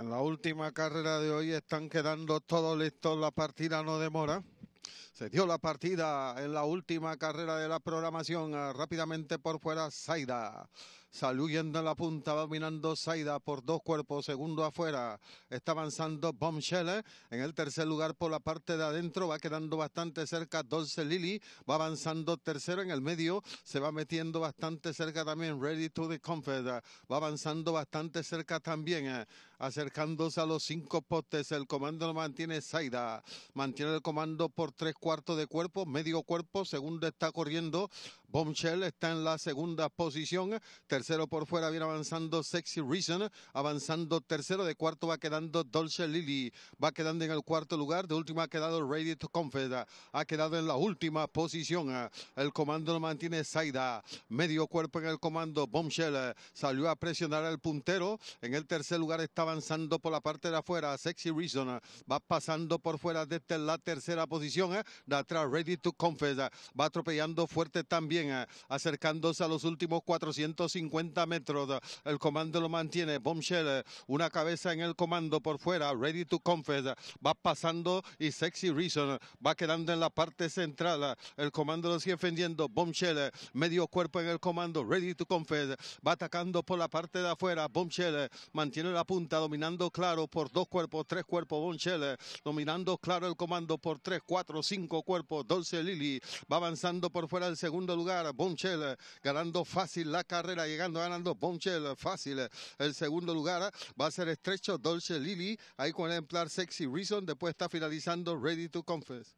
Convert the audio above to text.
En la última carrera de hoy están quedando todos listos, la partida no demora. Se dio la partida en la última carrera de la programación. Ah, rápidamente por fuera, Zaida. Saluyendo en la punta, va dominando Saida por dos cuerpos, segundo afuera, está avanzando Bombshell ¿eh? en el tercer lugar por la parte de adentro, va quedando bastante cerca Dolce Lily, va avanzando tercero en el medio, se va metiendo bastante cerca también Ready to the Comfort, va avanzando bastante cerca también, ¿eh? acercándose a los cinco postes, el comando lo mantiene Saida, mantiene el comando por tres cuartos de cuerpo, medio cuerpo, segundo está corriendo Bombshell está en la segunda posición. Tercero por fuera viene avanzando Sexy Reason. Avanzando tercero. De cuarto va quedando Dolce Lily. Va quedando en el cuarto lugar. De última ha quedado Ready to Confed. Ha quedado en la última posición. El comando lo mantiene Saida. Medio cuerpo en el comando. Bombshell salió a presionar al puntero. En el tercer lugar está avanzando por la parte de afuera. Sexy Reason va pasando por fuera desde la tercera posición. De atrás Ready to Confed. Va atropellando fuerte también. Eh, acercándose a los últimos 450 metros. El comando lo mantiene. Bombshell, eh, una cabeza en el comando por fuera. Ready to confess. Va pasando y Sexy Reason va quedando en la parte central. El comando lo sigue defendiendo. Bombshell, eh, medio cuerpo en el comando. Ready to confess. Va atacando por la parte de afuera. Bombshell mantiene la punta, dominando claro por dos cuerpos, tres cuerpos. Bombshell dominando claro el comando por tres, cuatro, cinco cuerpos. Dulce Lily, va avanzando por fuera del segundo lugar. Bonchel, eh, ganando fácil la carrera, llegando ganando Bonchel, eh, fácil. Eh. El segundo lugar va a ser estrecho Dolce Lily, ahí con el ejemplar Sexy Reason, después está finalizando Ready to Confess.